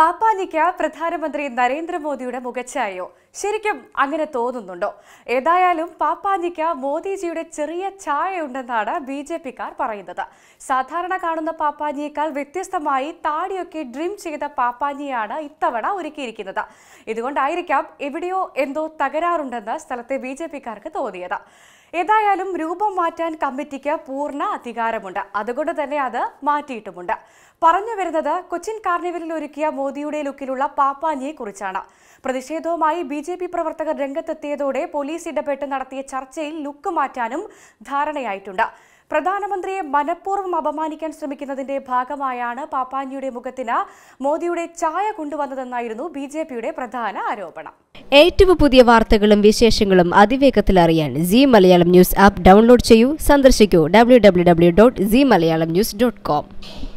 പാപ്പാനിക്ക് പ്രധാനമന്ത്രി നരേന്ദ്രമോദിയുടെ മുഖച്ചായോ ശരിക്കും അങ്ങനെ തോന്നുന്നുണ്ടോ ഏതായാലും പാപ്പാജിക്ക് മോദിജിയുടെ ചെറിയ ചായയുണ്ടെന്നാണ് ബി ജെ പിക്കാർ പറയുന്നത് സാധാരണ കാണുന്ന പാപ്പാജിയേക്കാൾ വ്യത്യസ്തമായി താടിയൊക്കെ ഡ്രിം ചെയ്ത പാപ്പാജിയാണ് ഇത്തവണ ഒരുക്കിയിരിക്കുന്നത് ഇതുകൊണ്ടായിരിക്കാം എവിടെയോ എന്തോ തകരാറുണ്ടെന്ന് സ്ഥലത്തെ ബി ജെ പിക്കാർക്ക് തോന്നിയത് ഏതായാലും രൂപം മാറ്റാൻ കമ്മിറ്റിക്ക് പൂർണ്ണ അധികാരമുണ്ട് അതുകൊണ്ട് തന്നെ അത് മാറ്റിയിട്ടുമുണ്ട് പറഞ്ഞു വരുന്നത് കൊച്ചിൻ കാർണിവലിൽ ഒരുക്കിയ മോദിയുടെ ലുക്കിലുള്ള പാപ്പാഞ്ഞിയെ കുറിച്ചാണ് പ്രതിഷേധവുമായി ബി ജെ പി പ്രവർത്തകർ രംഗത്തെത്തിയതോടെ പോലീസ് ഇടപെട്ട് നടത്തിയ ചർച്ചയിൽ ലുക്ക് മാറ്റാനും ധാരണയായിട്ടുണ്ട് പ്രധാനമന്ത്രിയെ മനഃപൂർവ്വം അപമാനിക്കാൻ ശ്രമിക്കുന്നതിന്റെ ഭാഗമായാണ് പാപ്പാഞ്ഞിയുടെ മുഖത്തിന് മോദിയുടെ ചായ കൊണ്ടുവന്നതെന്നായിരുന്നു ബി ജെ പിയുടെ പ്രധാന ആരോപണം ഏറ്റവും പുതിയ വാർത്തകളും വിശേഷങ്ങളും അതിവേഗത്തിൽ അറിയാൻ Zee Malayalam news app download ചെയ്യൂ സന്ദർശിക്കൂ W W W dot G Malayalam news dot com